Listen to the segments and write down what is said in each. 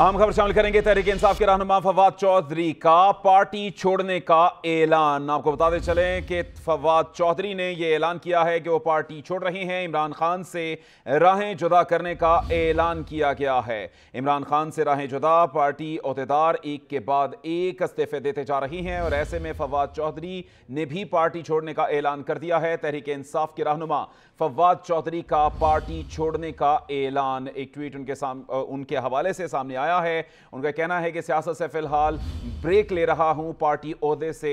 आम खबर शामिल करेंगे तहरीक इंसाफ के रहनुमा फवाद चौधरी का पार्टी छोड़ने का ऐलान आपको बताते चलें कि फवाद चौधरी ने यह ऐलान किया है कि वो पार्टी छोड़ रहे हैं इमरान खान से राहें जुदा करने का ऐलान किया गया है इमरान खान से राहें जुदा पार्टी अहदेदार एक के बाद एक इस्तीफे देते जा रही हैं और ऐसे में फवाद चौधरी ने भी पार्टी छोड़ने का ऐलान कर दिया है तहरीक इंसाफ के रहनुमा फवाद चौधरी का पार्टी छोड़ने का ऐलान एक ट्वीट उनके उनके हवाले से सामने आया है उनका कहना है कि सियासत से फिलहाल ब्रेक ले रहा हूं पार्टी अहदे से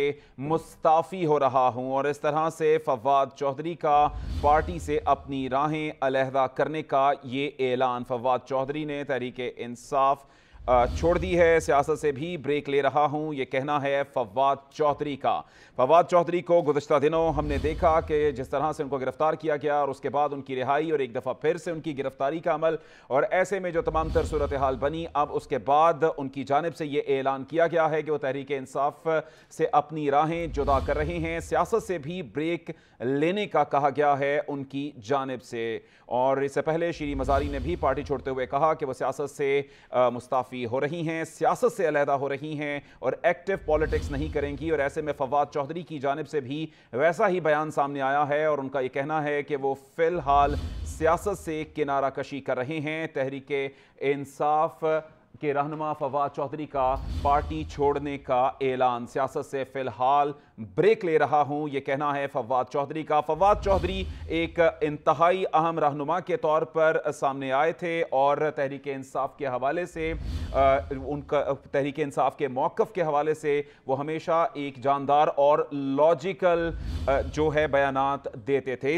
मुस्ताफ़ी हो रहा हूं और इस तरह से फवाद चौधरी का पार्टी से अपनी राहें अलहदा करने का ये ऐलान फवाद चौधरी ने तहरीक इंसाफ छोड़ दी है सियासत से भी ब्रेक ले रहा हूं ये कहना है फवाद चौधरी का फवाद चौधरी को गुजशत दिनों हमने देखा कि जिस तरह से उनको गिरफ्तार किया गया और उसके बाद उनकी रिहाई और एक दफ़ा फिर से उनकी गिरफ्तारी का अमल और ऐसे में जो तमाम तर सूरत हाल बनी अब उसके बाद उनकी जानब से ये ऐलान किया गया है कि वह तहरीक इंसाफ से अपनी राहें जुदा कर रहे हैं सियासत से भी ब्रेक लेने का कहा गया है उनकी जानब से और इससे पहले श्री मजारी ने भी पार्टी छोड़ते हुए कहा कि वह सियासत से मुस्ताफ़ी भी हो रही हैं सियासत से अलहदा हो रही हैं और एक्टिव पॉलिटिक्स नहीं करेंगी और ऐसे में फवाद चौधरी की जानब से भी वैसा ही बयान सामने आया है और उनका यह कहना है कि वो फ़िलहाल सियासत से किनारा कशी कर रहे हैं तहरीक इंसाफ के रहनमा फवाद चौधरी का पार्टी छोड़ने का ऐलान सियासत से फिलहाल ब्रेक ले रहा हूं यह कहना है फवाद चौधरी का फवाद चौधरी एक इंतहाई अहम रहनुमा के तौर पर सामने आए थे और तहरीक इंसाफ के हवाले से उनका तहरीक इंसाफ के मौक़ के हवाले से वो हमेशा एक जानदार और लॉजिकल जो है बयान देते थे